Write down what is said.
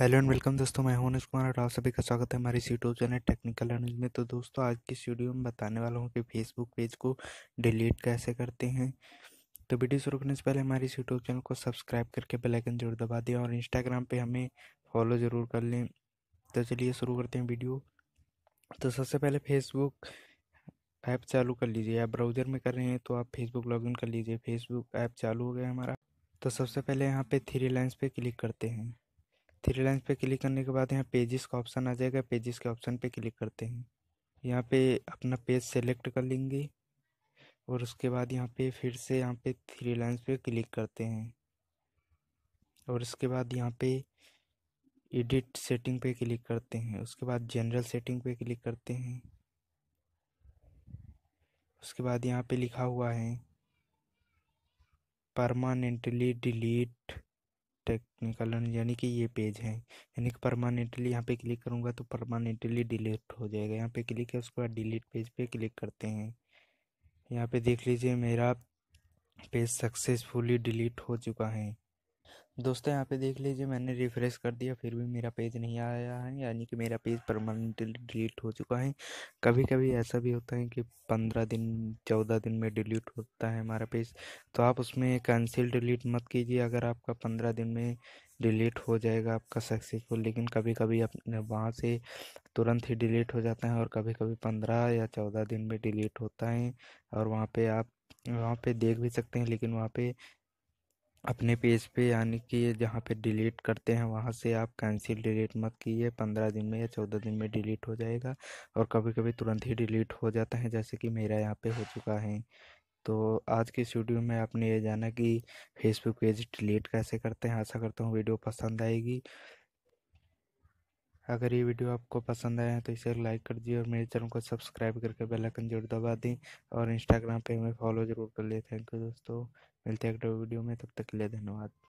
hello and welcome दोस्तों मैं हूं कुमार आप सभी का स्वागत है हमारे यूट्यूब चैनल टेक्निकल एनर्ज में तो दोस्तों आज की वीडियो में बताने वाला हूं कि फेसबुक पेज को डिलीट कैसे करते हैं तो वीडियो शुरू करने से पहले हमारे यूट्यूब चैनल को सब्सक्राइब करके बेल आइकन जरूर दबा दें और इंस्टाग्राम पर हमें फॉलो ज़रूर कर लें तो चलिए शुरू करते हैं वीडियो तो सबसे पहले फेसबुक ऐप चालू कर लीजिए आप ब्राउज़र में कर रहे हैं तो आप फेसबुक लॉगिन कर लीजिए फेसबुक ऐप चालू हो गया हमारा तो सबसे पहले यहाँ पे थ्री लाइन्स पे क्लिक करते हैं थ्री लाइन्स पे क्लिक करने के बाद यहाँ पेजेस का ऑप्शन आ जाएगा पेजेस के ऑप्शन पे क्लिक करते हैं यहाँ पे अपना पेज सेलेक्ट कर लेंगे और उसके बाद यहाँ पे फिर से यहाँ पे थ्री लाइन्स पे क्लिक करते हैं और उसके बाद यहाँ पे एडिट सेटिंग पे क्लिक करते हैं उसके बाद जनरल सेटिंग पे क्लिक करते हैं उसके बाद यहाँ पे लिखा हुआ है परमानेंटली डिलीट टेक्निकल यानी कि ये पेज है यानी कि परमानेंटली यहाँ पे क्लिक करूँगा तो परमानेंटली डिलीट हो जाएगा यहाँ पे क्लिक है उसके बाद डिलीट पेज पे क्लिक करते हैं यहाँ पे देख लीजिए मेरा पेज सक्सेसफुली डिलीट हो चुका है दोस्तों यहाँ पे देख लीजिए मैंने रिफ़्रेश कर दिया फिर भी मेरा पेज नहीं आया है यानी कि मेरा पेज परमानेंटली डिलीट हो चुका है कभी कभी ऐसा भी होता है कि पंद्रह दिन चौदह दिन में डिलीट होता है हमारा पेज तो आप उसमें कैंसिल डिलीट मत कीजिए अगर आपका पंद्रह दिन में डिलीट हो जाएगा आपका सक्सेसफुल लेकिन कभी कभी अपने वहाँ से तुरंत ही डिलीट हो जाता है और कभी कभी पंद्रह या चौदह दिन में डिलीट होता है और वहाँ पे आप वहाँ पे देख भी सकते हैं लेकिन वहाँ पे अपने पेज पे यानी कि जहाँ पे डिलीट करते हैं वहाँ से आप कैंसिल डिलीट मत कीजिए पंद्रह दिन में या चौदह दिन में डिलीट हो जाएगा और कभी कभी तुरंत ही डिलीट हो जाता है जैसे कि मेरा यहाँ पे हो चुका है तो आज के स्टूडियो में आपने ये जाना कि फेसबुक पेज डिलीट कैसे करते हैं आशा करता हूँ वीडियो पसंद आएगी अगर ये वीडियो आपको पसंद आया है तो इसे लाइक कर दिए और मेरे चैनल को सब्सक्राइब करके बेल आइकन जरूर दबा दें और इंस्टाग्राम पे हमें फॉलो जरूर कर लें थैंक यू दोस्तों मिलते हैं अगले वीडियो में तब तक के लिए धन्यवाद